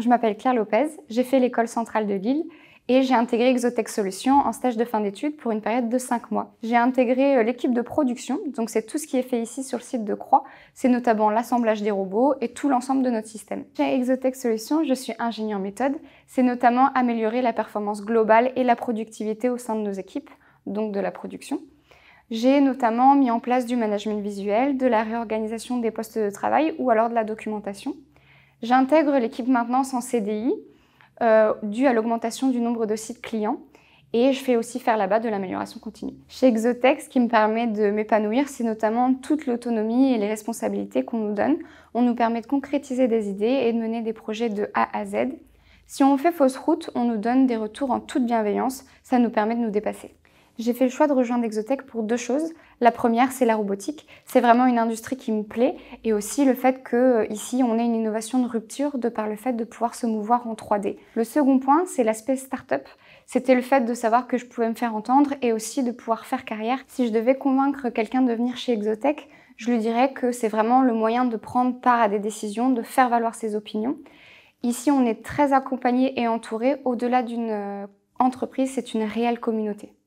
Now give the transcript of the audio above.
je m'appelle Claire Lopez, j'ai fait l'école centrale de Lille et j'ai intégré Exotech Solutions en stage de fin d'études pour une période de 5 mois. J'ai intégré euh, l'équipe de production, donc c'est tout ce qui est fait ici sur le site de Croix, c'est notamment l'assemblage des robots et tout l'ensemble de notre système. Chez Exotech Solutions, je suis ingénieur méthode, c'est notamment améliorer la performance globale et la productivité au sein de nos équipes, donc de la production. J'ai notamment mis en place du management visuel, de la réorganisation des postes de travail ou alors de la documentation. J'intègre l'équipe maintenance en CDI euh, due à l'augmentation du nombre de sites clients et je fais aussi faire là-bas de l'amélioration continue. Chez Exotex, ce qui me permet de m'épanouir, c'est notamment toute l'autonomie et les responsabilités qu'on nous donne. On nous permet de concrétiser des idées et de mener des projets de A à Z. Si on fait fausse route, on nous donne des retours en toute bienveillance, ça nous permet de nous dépasser j'ai fait le choix de rejoindre Exotech pour deux choses. La première, c'est la robotique. C'est vraiment une industrie qui me plaît et aussi le fait que euh, ici, on ait une innovation de rupture de par le fait de pouvoir se mouvoir en 3D. Le second point, c'est l'aspect start-up. C'était le fait de savoir que je pouvais me faire entendre et aussi de pouvoir faire carrière. Si je devais convaincre quelqu'un de venir chez Exotech, je lui dirais que c'est vraiment le moyen de prendre part à des décisions, de faire valoir ses opinions. Ici, on est très accompagné et entouré. Au-delà d'une euh, entreprise, c'est une réelle communauté.